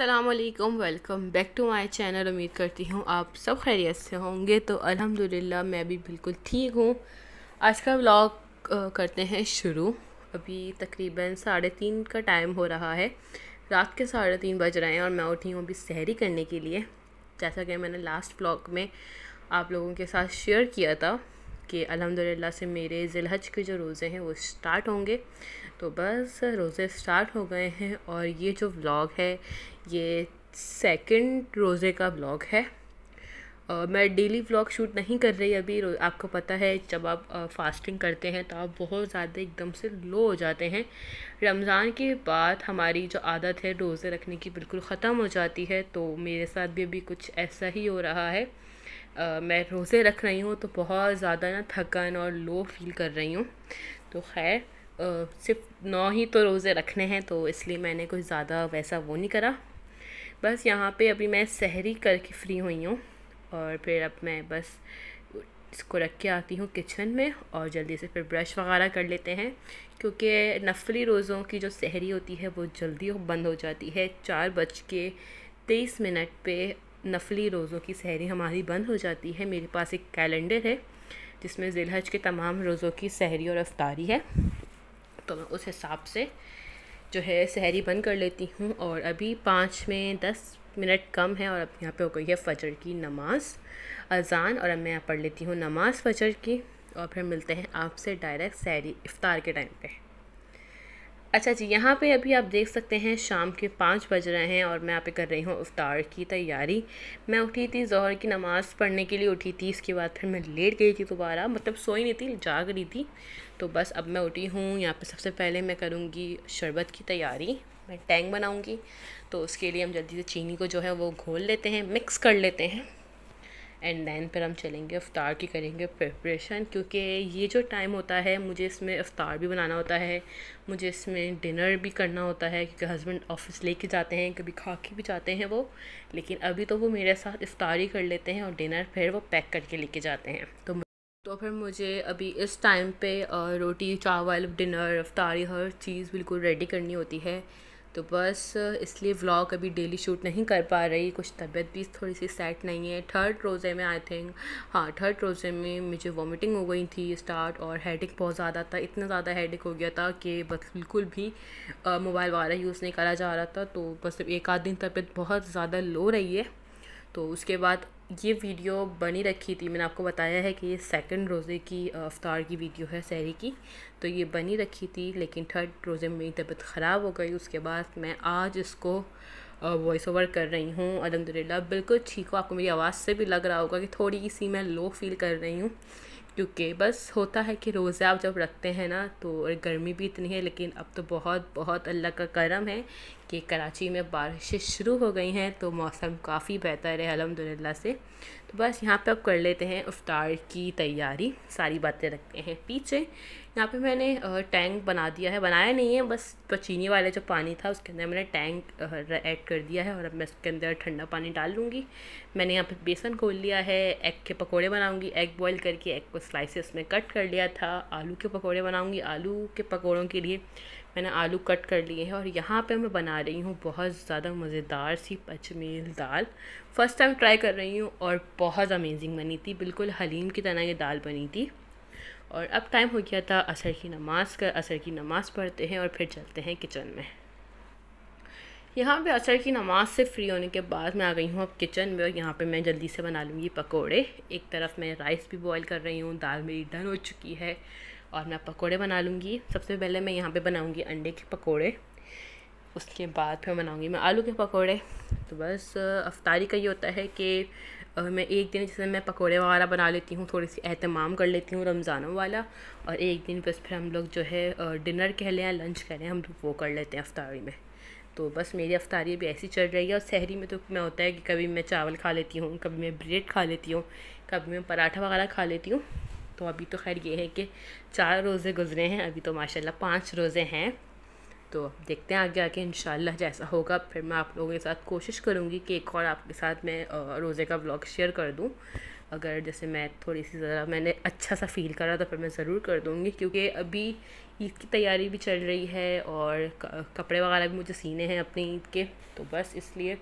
अल्लाम welcome back to my channel उम्मीद करती हूँ आप सब खैरियत से होंगे तो अल्हम्दुलिल्लाह मैं भी बिल्कुल ठीक हूँ आज का व्लॉग करते हैं शुरू अभी तकरीबन साढ़े तीन का टाइम हो रहा है रात के साढ़े तीन बज रहे हैं और मैं उठी हूँ अभी सहरी करने के लिए जैसा कि मैंने लास्ट व्लॉग में आप लोगों के साथ शेयर किया था कि अलहमदिल्ला से मेरे जिलहज के जो रोज़े हैं वो स्टार्ट होंगे तो बस रोज़े स्टार्ट हो गए हैं और ये जो व्लॉग है ये सेकंड रोज़े का ब्लॉग है Uh, मैं डेली ब्लॉग शूट नहीं कर रही अभी आपको पता है जब आप फास्टिंग uh, करते हैं तो आप बहुत ज़्यादा एकदम से लो हो जाते हैं रमज़ान के बाद हमारी जो आदत है रोज़े रखने की बिल्कुल ख़त्म हो जाती है तो मेरे साथ भी अभी कुछ ऐसा ही हो रहा है uh, मैं रोज़े रख रही हूँ तो बहुत ज़्यादा ना थकान और लो फील कर रही हूँ तो खैर सिर्फ नौ ही तो रोज़े रखने हैं तो इसलिए मैंने कुछ ज़्यादा वैसा वो नहीं करा बस यहाँ पे अभी मैं सहरी करके फ्री हुई हूँ और फिर अब मैं बस इसको रख के आती हूँ किचन में और जल्दी से फिर ब्रश वगैरह कर लेते हैं क्योंकि नफली रोज़ों की जो सहरी होती है वो जल्दी बंद हो जाती है चार बज के तेईस मिनट पे नफली रोज़ों की सहरी हमारी बंद हो जाती है मेरे पास एक कैलेंडर है जिसमें जिलहज के तमाम रोज़ों की सहरी और अफ्तारी है तो मैं उस हिसाब से जो है सहरी बंद कर लेती हूँ और अभी पाँच में दस मिनट कम है और अब यहाँ पे हो गई है फ़जर की नमाज़ अजान और अब मैं यहाँ पढ़ लेती हूँ नमाज़ फ़जर की और फिर मिलते हैं आपसे डायरेक्ट सहरी इफ़ार के टाइम पे अच्छा जी यहाँ पे अभी आप देख सकते हैं शाम के पाँच बज रहे हैं और मैं यहाँ पे कर रही हूँ इफ़ार की तैयारी मैं उठी थी जहर की नमाज़ पढ़ने के लिए उठी थी इसके बाद फिर मैं लेट गई थी दोबारा मतलब सोई नहीं थी जाग रही थी तो बस अब मैं उठी हूँ यहाँ पे सबसे पहले मैं करूँगी शरबत की तैयारी मैं टैंग बनाऊँगी तो उसके लिए हम जल्दी से चीनी को जो है वो घोल लेते हैं मिक्स कर लेते हैं एंड दैन फिर हम चलेंगे अफ्तार की करेंगे प्रिपरेशन क्योंकि ये जो टाइम होता है मुझे इसमें अफ्तार भी बनाना होता है मुझे इसमें डिनर भी करना होता है क्योंकि हस्बैंड ऑफिस लेके जाते हैं कभी खा के भी जाते हैं वो लेकिन अभी तो वो मेरे साथ ही कर लेते हैं और डिनर फिर वो पैक करके लेके जाते हैं तो तो फिर मुझे अभी इस टाइम पे रोटी चावल डिनर अफ्तारी हर चीज़ बिल्कुल रेडी करनी होती है तो बस इसलिए व्लॉग अभी डेली शूट नहीं कर पा रही कुछ तबीयत भी थोड़ी सी सेट नहीं है थर्ड रोज़े में आई थिंक हाँ थर्ड रोज़े में मुझे वॉमिटिंग हो गई थी स्टार्ट और हेडेक बहुत ज़्यादा था इतना ज़्यादा हेडेक हो गया था कि बस बिल्कुल भी मोबाइल वगैरह यूज़ नहीं करा जा रहा था तो बस एक आध दिन तबीयत बहुत ज़्यादा लो रही है तो उसके बाद ये वीडियो बनी रखी थी मैंने आपको बताया है कि ये सेकंड रोज़े की अफ्तार की वीडियो है सहरी की तो ये बनी रखी थी लेकिन थर्ड रोज़े में मेरी तबीयत ख़राब हो गई उसके बाद मैं आज इसको वॉइस ओवर कर रही हूँ अलहमदिल्ला बिल्कुल ठीक हो आपको मेरी आवाज़ से भी लग रहा होगा कि थोड़ी सी मैं लो फील कर रही हूँ क्योंकि बस होता है कि रोज़े आप जब रखते हैं ना तो गर्मी भी इतनी है लेकिन अब तो बहुत बहुत अल्लाह का करम है कि कराची में बारिशें शुरू हो गई हैं तो मौसम काफ़ी बेहतर है अलहमदिल्ला से तो बस यहाँ पे अब कर लेते हैं इफ्तार की तैयारी सारी बातें रखते हैं पीछे यहाँ पे मैंने टैंक बना दिया है बनाया नहीं है बस पचीनी वाला जो पानी था उसके अंदर मैंने टैंक ऐड कर दिया है और अब मैं उसके अंदर ठंडा पानी डाल लूँगी मैंने यहाँ पे बेसन खोल लिया है एग के पकोड़े बनाऊँगी एग बॉईल करके एग को स्लाइसेस में कट कर लिया था आलू के पकौड़े बनाऊँगी आलू के पकौड़ों के लिए मैंने आलू कट कर लिए हैं और यहाँ पे मैं बना रही हूँ बहुत ज़्यादा मज़ेदार सी पचमेल दाल फ़र्स्ट टाइम ट्राई कर रही हूँ और बहुत अमेजिंग बनी थी बिल्कुल हलीम की तरह ये दाल बनी थी और अब टाइम हो गया था असर की नमाज का असर की नमाज़ पढ़ते हैं और फिर चलते हैं किचन में यहाँ पे असर की नमाज से फ्री होने के बाद मैं आ गई हूँ अब किचन में और यहाँ पे मैं जल्दी से बना लूँगी पकोड़े एक तरफ मैं राइस भी बॉईल कर रही हूँ दाल मेरी डन हो चुकी है और मैं पकोड़े बना लूँगी सबसे पहले मैं यहाँ पे बनाऊँगी अंडे के पकोड़े उसके बाद फिर बनाऊँगी मैं आलू के पकोड़े तो बस अफ्तारी का ये होता है कि અમે એક દિન જ છે મે પકોડે વારા બના લેતી હું થોડી સી اہતમામ કર લેતી હું રમઝાનવાલા ઓર એક દિન બસ ફિર ہم لوگ જો હે ਡিনার કહે લે લંચ કરે હે ہم وہ કર લેતે હફતારી મે તો બસ મેરી હફતારી અભી એસી ચલ રહી હે ઓર સહેરી મે તો મે હોતા હે કે કભી મે ચાવલ ખા લેતી હું કભી મે બ્રેડ ખા લેતી હું કભી મે पराठा वगैरह खा લેતી હું તો અભી તો ખેર યે હે કે ચાર રોજે गुजરે હે અભી તો માશાઅલ્લા પાંચ રોજે હે तो देखते हैं आगे आके इन जैसा होगा फिर मैं आप लोगों के साथ कोशिश करूँगी कि एक और आपके साथ मैं रोज़े का ब्लॉग शेयर कर दूँ अगर जैसे मैं थोड़ी सी ज़रा मैंने अच्छा सा फील करा तो फिर मैं ज़रूर कर दूँगी क्योंकि अभी ईद की तैयारी भी चल रही है और कपड़े वगैरह भी मुझे सीने हैं अपने ईद के तो बस इसलिए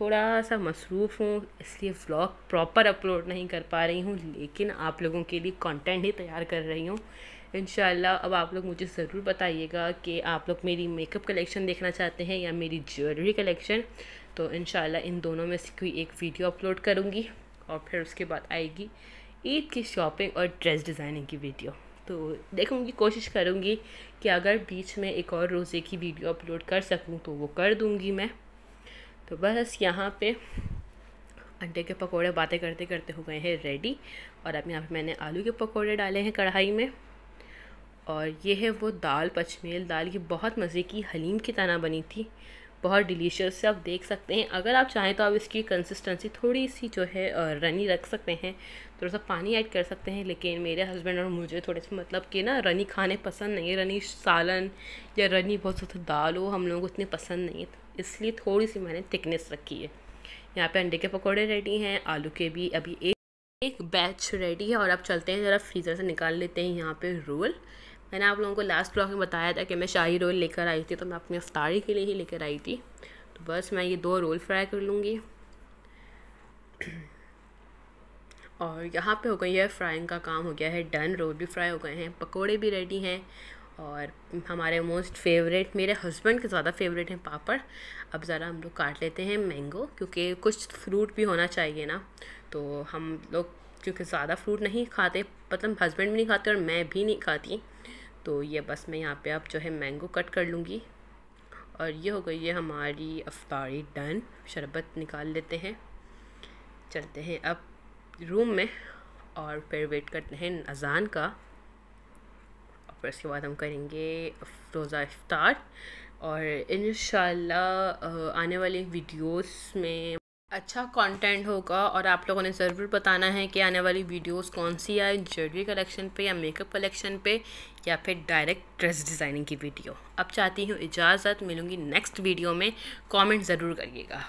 थोड़ा सा मसरूफ़ हूँ इसलिए व्लॉग प्रॉपर अपलोड नहीं कर पा रही हूँ लेकिन आप लोगों के लिए कंटेंट ही तैयार कर रही हूँ इन अब आप लोग मुझे ज़रूर बताइएगा कि आप लोग मेरी मेकअप कलेक्शन देखना चाहते हैं या मेरी ज्वेलरी कलेक्शन तो इन इन दोनों में से कोई एक वीडियो अपलोड करूँगी और फिर उसके बाद आएगी ईद की शॉपिंग और ड्रेस डिज़ाइनिंग की वीडियो तो देखूँगी कोशिश करूँगी कि अगर बीच में एक और रोज़े की वीडियो अपलोड कर सकूँ तो वो कर दूँगी मैं तो बस यहाँ पे अंडे के पकोड़े बातें करते करते हो गए हैं रेडी और अब यहाँ पे मैंने आलू के पकोड़े डाले हैं कढ़ाई में और ये है वो दाल पचमेल दाल ये बहुत मज़े की हलीम की तरह बनी थी बहुत डिलीशियस से आप देख सकते हैं अगर आप चाहें तो आप इसकी कंसिस्टेंसी थोड़ी सी जो है रनी रख सकते हैं थोड़ा सा पानी ऐड कर सकते हैं लेकिन मेरे हस्बैंड और मुझे थोड़े से मतलब कि ना रनी खाने पसंद नहीं है रनी सालन या रनी बहुत सा दाल हो हम लोगों को इतनी पसंद नहीं है इसलिए थोड़ी सी मैंने थिकनेस रखी है यहाँ पर अंडे के पकौड़े रेडी हैं आलू के भी अभी एक एक बैच रेडी है और आप चलते हैं ज़रा फ्रीज़र से निकाल लेते हैं यहाँ पर रोल मैंने आप लोगों को लास्ट ब्लॉग में बताया था कि मैं शाही रोल लेकर आई थी तो मैं अपनी अफ्तारी के लिए ही लेकर आई थी तो बस मैं ये दो रोल फ्राई कर लूँगी और यहाँ पे हो गई है फ्राइंग का काम हो गया है डन रोल भी फ्राई हो गए हैं पकोड़े भी रेडी हैं और हमारे मोस्ट फेवरेट मेरे हस्बैंड के ज़्यादा फेवरेट हैं पापड़ अब ज़रा हम लोग काट लेते हैं मैंगो क्योंकि कुछ फ्रूट भी होना चाहिए ना तो हम लोग क्योंकि ज़्यादा फ्रूट नहीं खाते मतलब हस्बैंड भी नहीं खाते और मैं भी नहीं खाती तो ये बस मैं यहाँ पे आप जो है मैंगो कट कर लूँगी और ये हो गई है हमारी अफतारी डन शरबत निकाल लेते हैं चलते हैं अब रूम में और फिर वेट करते हैं अजान का और फिर उसके बाद हम करेंगे रोज़ा इफ्तार और इन आने वाली वीडियोस में अच्छा कंटेंट होगा और आप लोगों ने ज़रूर बताना है कि आने वाली वीडियोस कौन सी आए ज्वेलरी कलेक्शन पे या मेकअप कलेक्शन पे या फिर डायरेक्ट ड्रेस डिज़ाइनिंग की वीडियो अब चाहती हूँ इजाज़त मिलूँगी नेक्स्ट वीडियो में कमेंट ज़रूर करिएगा